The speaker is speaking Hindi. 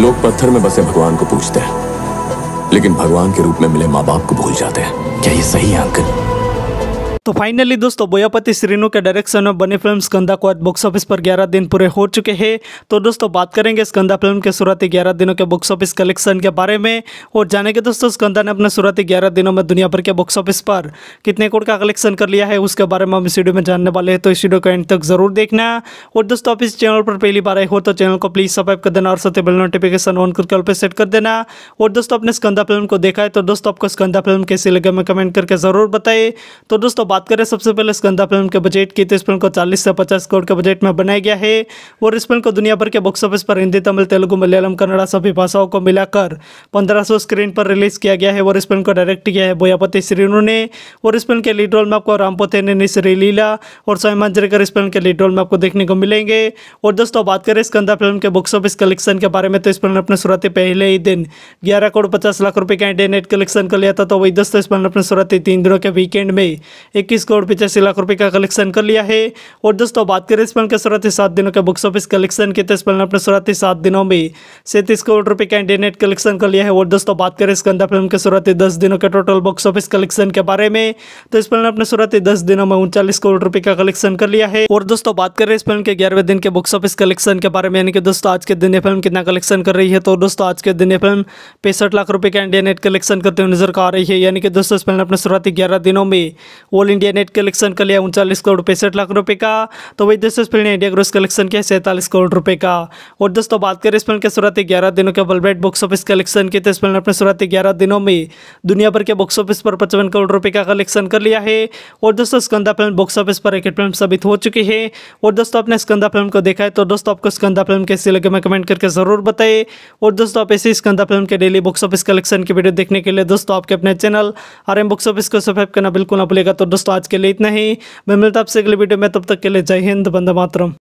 लोग पत्थर में बसे भगवान को पूछते हैं लेकिन भगवान के रूप में मिले माँ बाप को भूल जाते हैं क्या ये सही है अंकल तो फाइनली दोस्तों बोयापति श्रीनु के डायरेक्शन में बनी फिल्म स्कंदा को आज बॉक्स ऑफिस पर 11 दिन पूरे हो चुके हैं तो दोस्तों बात करेंगे स्कंदा फिल्म के शुरुआती 11 दिनों के बॉक्स ऑफिस कलेक्शन के बारे में और जानेंगे दोस्तों स्कंदा ने अपने शुरुआती 11 दिनों में दुनिया भर के बॉक्स ऑफिस पर कितने कोड का कलेक्शन कर लिया है उसके बारे में हम इस वीडियो में जानने वाले हैं तो इस वीडियो को एंड तक जरूर देखना और दोस्तों आप इस चैनल पर पहली बार आए हो तो चैनल को प्लीज़ सब्सक्राइब कर देना और साथ बिल नोटिफिकेशन ऑन करके ऑल पर सेट कर देना और दोस्तों आपने स्कंदा फिल्म को देखा है तो दोस्तों आपको स्कंदा फिल्म कैसे लगे हमें कमेंट करके ज़रूर बताए तो दोस्तों बात करें सबसे पहले स्कंदा फिल्म के बजट की तो इस फिल्म को 40 से 50 करोड़ के बजट में बनाया गया है और इस फिल्म को दुनिया भर के बॉक्स ऑफिस पर हिंदी तमिल तेलुगु मलयालम कन्नड़ा सभी भाषाओं को मिलाकर 1500 स्क्रीन पर रिलीज किया गया है और इस फिल्म को डायरेक्ट किया है बोयापति श्रीनु ने और इस फिल्म के लीड रोल में आपको रामपोते ने निश्री लीला और स्वयं मांजरेकर इस फिल्म के लीड रोल में आपको देखने को मिलेंगे और दोस्तों बात करें स्कंदा फिल्म के बॉक्स ऑफिस कलेक्शन के बारे में तो इस फिल्म ने अपने शुरुआती पहले ही दिन ग्यारह करोड़ पचास लाख रुपये का इंटरनेट कलेक्शन कर लिया था तो वही दोस्तों इस फिल्म ने अपने शुरुआती तीन दिनों के वीकेंड में इक्कीस करोड़ पिचासी लाख रुपए का कलेक्शन कर लिया है और दोस्तों बात करें इस फिल्म के शुरुआती सात दिनों के बुक्स ऑफिस कलेक्शन की तो इस फिल्म ने अपने शुरुआती सात दिनों में सैंतीस करोड़ रुपये का इंटरनेट तो कलेक्शन कर लिया है और दोस्तों बात करें इस गंदा फिल्म के शुरुआती दस दिनों के टोटल बॉक्स ऑफिस कलेक्शन के बारे में तो इस फिल्म ने अपने शुरुआती दस दिनों में उनचालीस करोड़ रुपये का कलेक्शन कर लिया है और दोस्तों बात करें इस फिल्म के ग्यारहवें दिन के बुक्स ऑफिस कलेक्शन के बारे में यानी कि दोस्तों आज के दिन यह फिल्म कितना कलेक्शन कर रही है तो दोस्तों आज के दिन यह फिल्म पैंसठ लाख रुपए का इंडिया नेट कलेक्शन करते हुए नजर आ रही है यानी कि दोस्तों इस फिल्म ने अपने शुरुआती ग्यारह दिनों में ऑल इंडिया नेट कलेक्शन कर लिया उनचालीस करोड़ पैंसठ लाख रुपए का तो वही दोस्तों फिल्म ने इंडिया ग्रोस कलेक्शन किया सैंतालीस करोड़ रुपए का और दोस्तों बात करें इस फिल्म के शुरुआती ग्यारह दिनों के बलबेट बॉक्स ऑफिस कलेक्शन की तो इस फिल्म ने अपने शुरुआती ग्यारह दिनों में दुनिया भर के बॉक्स ऑफिस पर पचपन करोड़ रुपये का कलेक्शन कर लिया है और दोस्तों स्कंदा फिल्म बॉक्स ऑफिस पर एक फिल्म साबित हो चुकी है और दोस्तों आपने स्कंदा फिल्म को देखा है तो दोस्तों आपको स्कंदा फिल्म कैसी लगे मैं कमेंट करके जरूर बताए और दोस्तों आप ऐसे स्कंदा फिल्म के डेली बॉक्स ऑफिस कलेक्शन की वीडियो देखने के लिए दोस्तों आपके अपने channel R M box office को सब्सक्राइब करना बिल्कुल ना भूलेगा तो दोस्तों आज के लिए इतना ही मैं मिलता आपसे अगले वीडियो में तब तक के लिए जय हिंद बंदा मातरम